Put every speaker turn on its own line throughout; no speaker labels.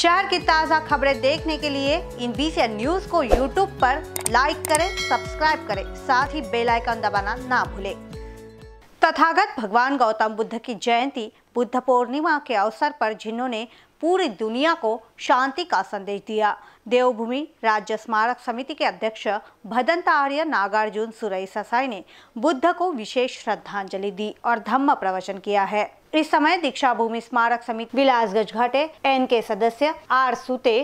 शहर की ताज़ा खबरें देखने के लिए इन बीसी न्यूज को यूट्यूब पर लाइक करें सब्सक्राइब करें साथ ही बेल आइकन दबाना ना भूलें तथागत भगवान गौतम बुद्ध की जयंती बुद्ध पूर्णिमा के अवसर पर जिन्होंने पूरी दुनिया को शांति का संदेश दिया देवभूमि राज्य स्मारक समिति के अध्यक्ष भदंत आर्य नागार्जुन सुरई ससाई ने बुद्ध को विशेष श्रद्धांजलि दी और धम्म प्रवचन किया है इस समय दीक्षा भूमि स्मारक समिति विलासगंज घाटे एन के सदस्य आर सुते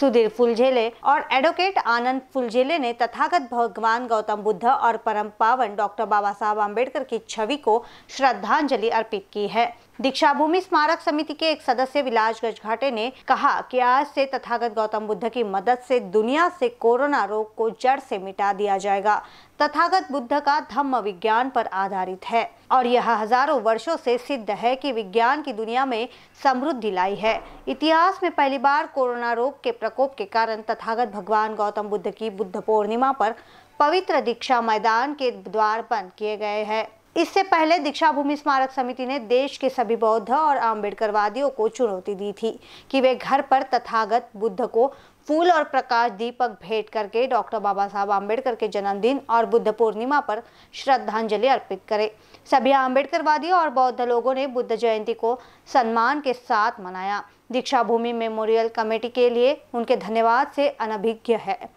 सुधीर फुलझेले और एडवोकेट आनंद फुलझेले ने तथागत भगवान गौतम बुद्ध और परम पावन डॉक्टर बाबा साहब आम्बेडकर की छवि को श्रद्धांजलि अर्पित की है दीक्षा भूमि स्मारक समिति के एक सदस्य गज घाटे ने कहा कि आज से तथागत गौतम बुद्ध की मदद से दुनिया से कोरोना रोग को जड़ से मिटा दिया जाएगा तथागत बुद्ध का धम्म विज्ञान पर आधारित है और यह हजारों वर्षों से सिद्ध है कि विज्ञान की दुनिया में समृद्धि लाई है इतिहास में पहली बार कोरोना रोग के प्रकोप के कारण तथागत भगवान गौतम बुद्ध की बुद्ध पूर्णिमा पर पवित्र दीक्षा मैदान के द्वार बंद किए गए हैं इससे पहले दीक्षा भूमि स्मारक समिति ने देश के सभी बौद्ध और आम्बेडकरवादियों को चुनौती दी थी कि वे घर पर तथागत बुद्ध को फूल और प्रकाश दीपक भेंट करके डॉक्टर बाबा साहब आम्बेडकर के जन्मदिन और बुद्ध पूर्णिमा पर श्रद्धांजलि अर्पित करें सभी आम्बेडकरवादियों और बौद्ध लोगों ने बुद्ध जयंती को सम्मान के साथ मनाया दीक्षा भूमि मेमोरियल कमेटी के लिए उनके धन्यवाद से अनभिज्ञ है